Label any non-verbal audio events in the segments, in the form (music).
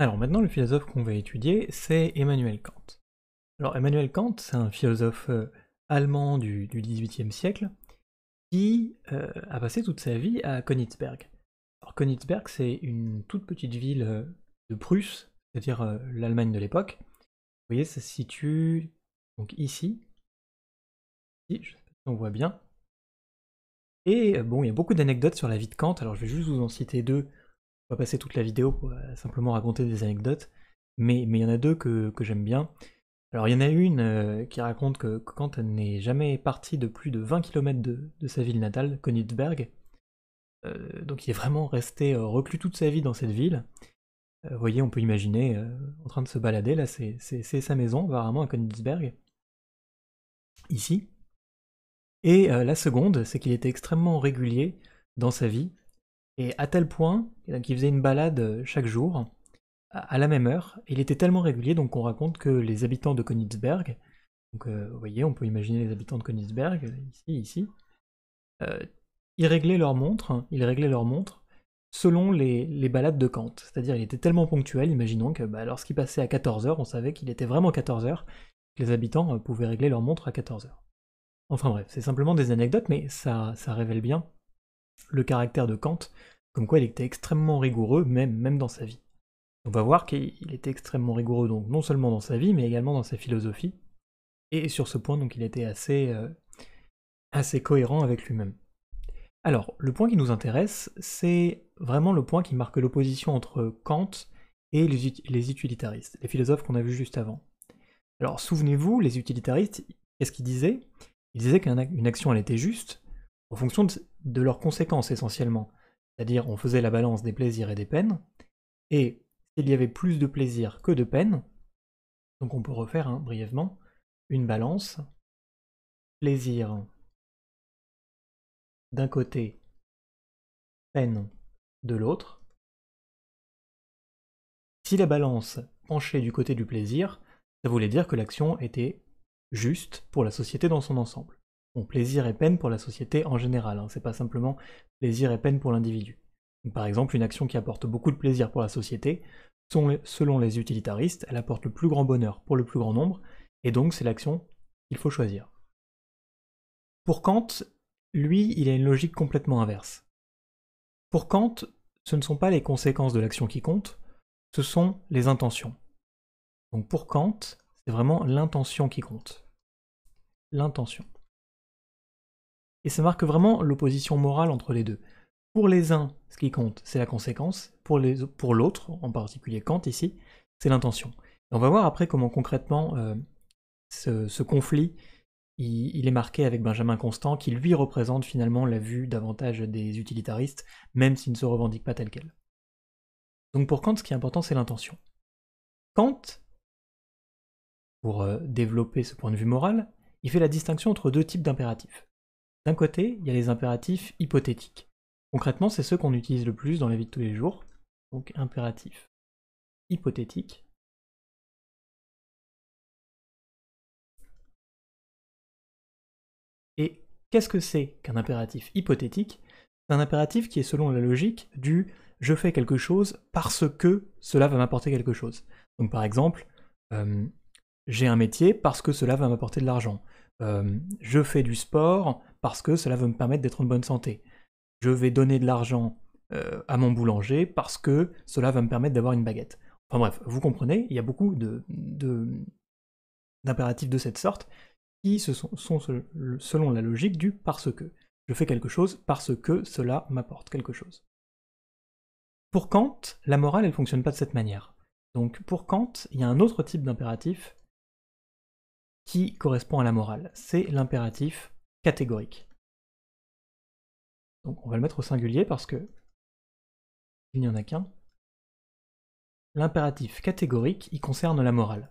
Alors maintenant, le philosophe qu'on va étudier, c'est Emmanuel Kant. Alors Emmanuel Kant, c'est un philosophe euh, allemand du, du XVIIIe siècle qui euh, a passé toute sa vie à Königsberg. Alors Königsberg, c'est une toute petite ville euh, de Prusse, c'est-à-dire l'Allemagne de l'époque. Vous voyez, ça se situe donc ici. ici sais pas si on voit bien. Et bon, il y a beaucoup d'anecdotes sur la vie de Kant, alors je vais juste vous en citer deux va passer toute la vidéo pour simplement raconter des anecdotes, mais il y en a deux que, j'aime bien. Alors il y en a une euh, qui raconte que, quand elle n'est jamais partie de plus de 20 km de, sa ville natale, Konigsberg, euh, donc il est vraiment resté euh, reclus toute sa vie dans cette ville. Vous voyez, on peut imaginer en train de se balader, là c'est sa maison, apparemment à Konigsberg, ici. Et la seconde, c'est qu'il était extrêmement régulier dans sa vie, et à tel point eh qu'il faisait une balade euh, chaque jour, à la même heure. Il était tellement régulier, donc on raconte que les habitants de Königsberg, donc euh, vous voyez, on peut imaginer les habitants de Königsberg, ici, ici, euh, ils réglaient leur montre, hein, ils réglaient leur montre selon les, balades de Kant. C'est-à-dire, il était tellement ponctuel, imaginons que bah, lorsqu'il passait à 14h, on savait qu'il était vraiment 14h, que les habitants pouvaient régler leur montre à 14h. Enfin bref, c'est simplement des anecdotes, mais ça révèle bien le caractère de Kant, comme quoi il était extrêmement rigoureux, même, même dans sa vie. On va voir qu'il était extrêmement rigoureux, donc non seulement dans sa vie, mais également dans sa philosophie. Et sur ce point, donc, il était assez, euh, assez cohérent avec lui-même. Alors, le point qui nous intéresse, c'est vraiment le point qui marque l'opposition entre Kant et les, les utilitaristes, les philosophes qu'on a vus juste avant. Alors, souvenez-vous, les utilitaristes, qu'est-ce qu'ils disaient Ils disaient qu'une action, elle était juste, en fonction de, leurs conséquences essentiellement. C'est-à-dire on faisait la balance des plaisirs et des peines, et s'il y avait plus de plaisir que de peine, donc on peut refaire hein, brièvement une balance plaisir d'un côté, peine de l'autre. Si la balance penchait du côté du plaisir, ça voulait dire que l'action était juste pour la société dans son ensemble plaisir et peine pour la société en général, hein. c'est pas simplement plaisir et peine pour l'individu. Par exemple, une action qui apporte beaucoup de plaisir pour la société, selon les utilitaristes, elle apporte le plus grand bonheur pour le plus grand nombre, et donc c'est l'action qu'il faut choisir. Pour Kant, lui, il a une logique complètement inverse. Pour Kant, ce ne sont pas les conséquences de l'action qui comptent, ce sont les intentions. Donc pour Kant, c'est vraiment l'intention qui compte. L'intention et ça marque vraiment l'opposition morale entre les deux. Pour les uns, ce qui compte, c'est la conséquence, pour l'autre, pour en particulier Kant ici, c'est l'intention. on va voir après comment concrètement euh, ce, conflit, il, est marqué avec Benjamin Constant, qui lui représente finalement la vue davantage des utilitaristes, même s'il ne se revendique pas tel quel. Donc pour Kant, ce qui est important, c'est l'intention. Kant, pour euh, développer ce point de vue moral, il fait la distinction entre deux types d'impératifs. D'un côté, il y a les impératifs hypothétiques. Concrètement, c'est ceux qu'on utilise le plus dans la vie de tous les jours. Donc impératif hypothétique. Et qu'est-ce que c'est qu'un impératif hypothétique C'est un impératif qui est selon la logique du je fais quelque chose parce que cela va m'apporter quelque chose. Donc par exemple, euh, j'ai un métier parce que cela va m'apporter de l'argent. Euh, je fais du sport parce que cela va me permettre d'être en bonne santé. Je vais donner de l'argent euh, à mon boulanger parce que cela va me permettre d'avoir une baguette. Enfin bref, vous comprenez, il y a beaucoup de, d'impératifs de, cette sorte qui sont, selon la logique du parce que. Je fais quelque chose parce que cela m'apporte quelque chose. Pour Kant, la morale, elle ne fonctionne pas de cette manière. Donc pour Kant, il y a un autre type d'impératif qui correspond à la morale. C'est l'impératif catégorique. Donc on va le mettre au singulier parce que il n'y en a qu'un. L'impératif catégorique, il concerne la morale.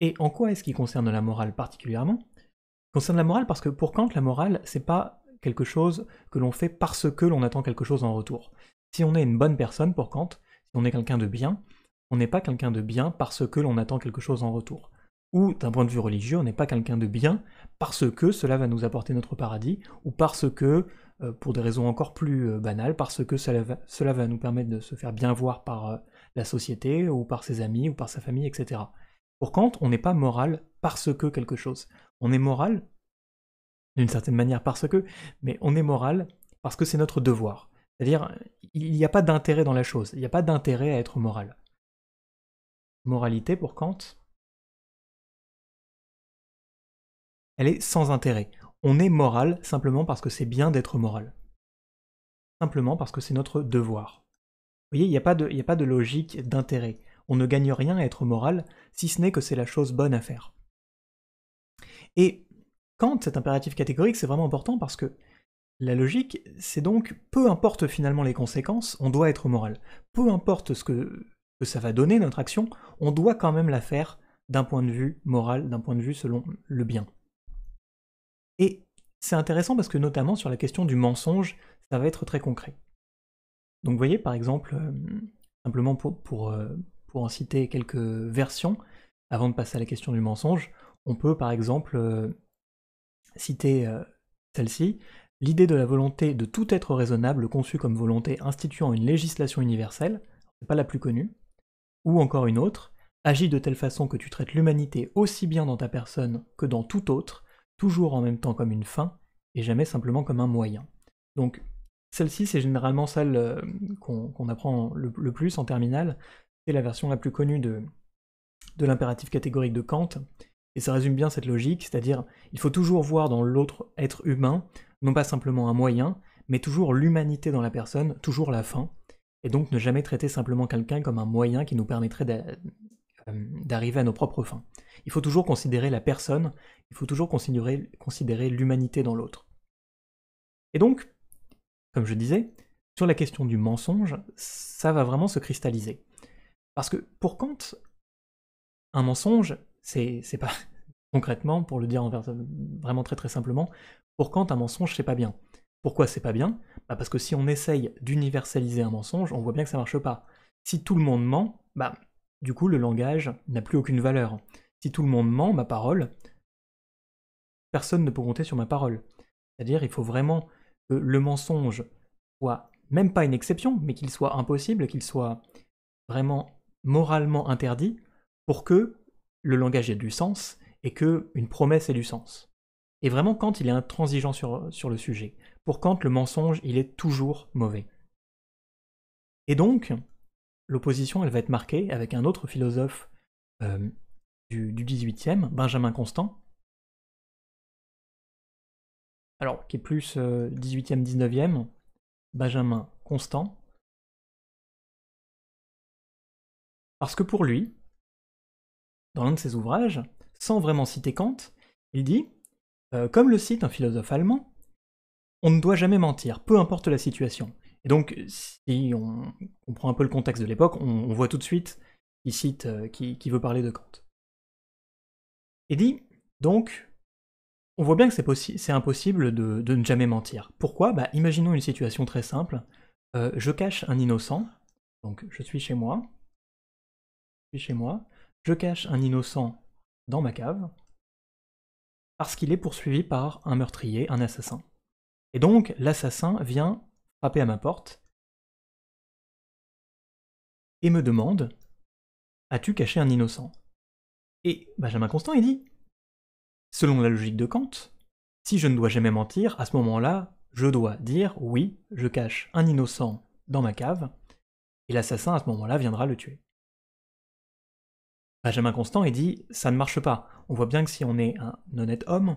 Et en quoi est-ce qu'il concerne la morale particulièrement Il concerne la morale parce que pour Kant, la morale, c'est pas quelque chose que l'on fait parce que l'on attend quelque chose en retour. Si on est une bonne personne pour Kant, si on est quelqu'un de bien, on n'est pas quelqu'un de bien parce que l'on attend quelque chose en retour ou d'un point de vue religieux, on n'est pas quelqu'un de bien parce que cela va nous apporter notre paradis, ou parce que, euh, pour des raisons encore plus euh, banales, parce que cela va, cela va nous permettre de se faire bien voir par euh, la société, ou par ses amis, ou par sa famille, etc. Pour Kant, on n'est pas moral parce que quelque chose. On est moral, d'une certaine manière parce que, mais on est moral parce que c'est notre devoir. C'est-à-dire, il n'y a pas d'intérêt dans la chose, il n'y a pas d'intérêt à être moral. Moralité pour Kant, elle est sans intérêt. On est moral simplement parce que c'est bien d'être moral. Simplement parce que c'est notre devoir. Vous voyez, il n'y a, pas de logique d'intérêt. On ne gagne rien à être moral, si ce n'est que c'est la chose bonne à faire. Et Kant, cet impératif catégorique, c'est vraiment important parce que la logique, c'est donc peu importe finalement les conséquences, on doit être moral. Peu importe ce que ça va donner notre action, on doit quand même la faire d'un point de vue moral, d'un point de vue selon le bien. Et c'est intéressant parce que notamment sur la question du mensonge, ça va être très concret. Donc vous voyez par exemple, euh, simplement euh, pour, en citer quelques versions, avant de passer à la question du mensonge, on peut par exemple euh, citer celle-ci. L'idée de la volonté de tout être raisonnable conçue comme volonté instituant une législation universelle, c'est pas la plus connue, ou encore une autre, agis de telle façon que tu traites l'humanité aussi bien dans ta personne que dans tout autre, toujours en même temps comme une fin et jamais simplement comme un moyen. Donc celle-ci, c'est généralement celle euh, qu'on apprend le, plus en terminale. C'est la version la plus connue de, de l'impératif catégorique de Kant. Et ça résume bien cette logique, c'est-à-dire il faut toujours voir dans l'autre être humain, non pas simplement un moyen, mais toujours l'humanité dans la personne, toujours la fin, et donc ne jamais traiter simplement quelqu'un comme un moyen qui nous permettrait euh, d'arriver à nos propres fins. Il faut toujours considérer la personne, il faut toujours considérer, considérer l'humanité dans l'autre. Et donc, comme je disais, sur la question du mensonge, ça va vraiment se cristalliser. Parce que pour Kant, un mensonge, c'est pas (laughs) concrètement, pour le dire en vraiment très très simplement, pour Kant, un mensonge, c'est pas bien. Pourquoi c'est pas bien bah, Parce que si on essaye d'universaliser un mensonge, on voit bien que ça marche pas. Si tout le monde ment, bah du coup, le langage n'a plus aucune valeur. Si tout le monde ment, ma parole, personne ne peut compter sur ma parole. C'est-à-dire, il faut vraiment que le mensonge soit même pas une exception, mais qu'il soit impossible, qu'il soit vraiment moralement interdit pour que le langage ait du sens et que une promesse ait du sens. Et vraiment, quand il est intransigeant sur, sur le sujet. Pour quand le mensonge, il est toujours mauvais. Et donc, l'opposition, elle va être marquée avec un autre philosophe euh, du, XVIIIe, 18e, Benjamin Constant, alors qui est plus 18e, euh, 19e, Benjamin Constant, parce que pour lui, dans l'un de ses ouvrages, sans vraiment citer Kant, il dit, euh, comme le cite un philosophe allemand, on ne doit jamais mentir, peu importe la situation. Et donc, si on prend un peu le contexte de l'époque, on, voit tout de suite qui cite, euh, qui, veut parler de Kant. Et dit, donc, on voit bien que c'est impossible de, ne jamais mentir. Pourquoi bah, Imaginons une situation très simple. Euh, je cache un innocent, donc je suis chez moi, je suis chez moi, je cache un innocent dans ma cave, parce qu'il est poursuivi par un meurtrier, un assassin. Et donc, l'assassin vient frappe à ma porte et me demande As-tu caché un innocent Et Benjamin Constant, il dit Selon la logique de Kant, si je ne dois jamais mentir, à ce moment-là, je dois dire Oui, je cache un innocent dans ma cave, et l'assassin à ce moment-là viendra le tuer. Benjamin Constant, il dit Ça ne marche pas. On voit bien que si on est un honnête homme,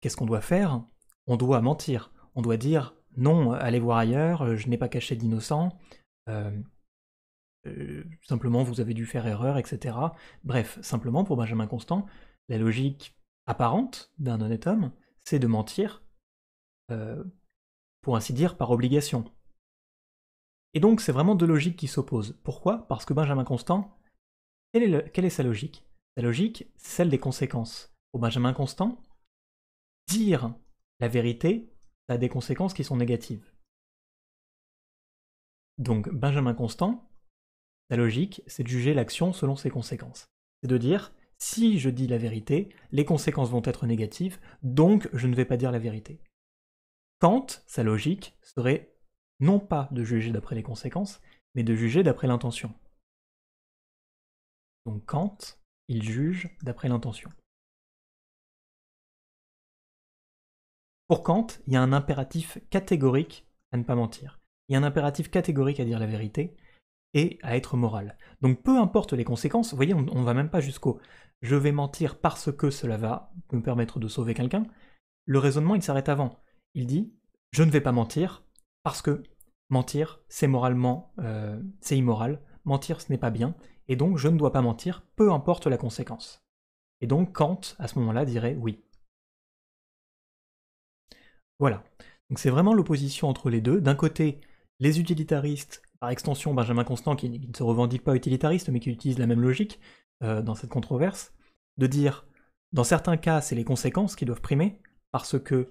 qu'est-ce qu'on doit faire On doit mentir on doit dire non, allez voir ailleurs, euh, je n'ai pas caché d'innocent, euh, euh, simplement vous avez dû faire erreur, etc. Bref, simplement pour Benjamin Constant, la logique apparente d'un honnête homme, c'est de mentir, pour ainsi dire, par obligation. Et donc c'est vraiment deux logiques qui s'opposent. Pourquoi Parce que Benjamin Constant, quelle est, sa logique Sa logique, c'est celle des conséquences. Pour Benjamin Constant, dire la vérité des conséquences qui sont négatives. Donc Benjamin Constant, sa logique, c'est de juger l'action selon ses conséquences. C'est de dire, si je dis la vérité, les conséquences vont être négatives, donc je ne vais pas dire la vérité. Kant, sa logique, serait non pas de juger d'après les conséquences, mais de juger d'après l'intention. Donc Kant, il juge d'après l'intention. Pour Kant, il y a un impératif catégorique à ne pas mentir. Il y a un impératif catégorique à dire la vérité et à être moral. Donc peu importe les conséquences, vous voyez, on ne va même pas jusqu'au je vais mentir parce que cela va me permettre de sauver quelqu'un. Le raisonnement, il s'arrête avant. Il dit je ne vais pas mentir parce que mentir, c'est moralement, euh, c'est immoral, mentir, ce n'est pas bien, et donc je ne dois pas mentir, peu importe la conséquence. Et donc Kant, à ce moment-là, dirait oui, voilà. Donc c'est vraiment l'opposition entre les deux. D'un côté, les utilitaristes, par extension Benjamin Constant, qui, ne se revendique pas utilitariste, mais qui utilise la même logique euh, dans cette controverse, de dire, dans certains cas, c'est les conséquences qui doivent primer, parce que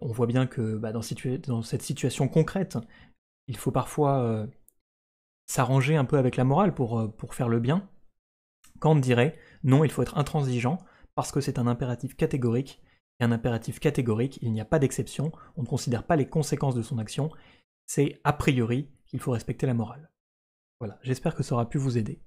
on voit bien que bah, dans, cette situation concrète, il faut parfois euh, s'arranger un peu avec la morale pour, euh, pour faire le bien. Kant dirait, non, il faut être intransigeant, parce que c'est un impératif catégorique, un impératif catégorique, il n'y a pas d'exception, on ne considère pas les conséquences de son action, c'est a priori qu'il faut respecter la morale. Voilà, j'espère que ça aura pu vous aider.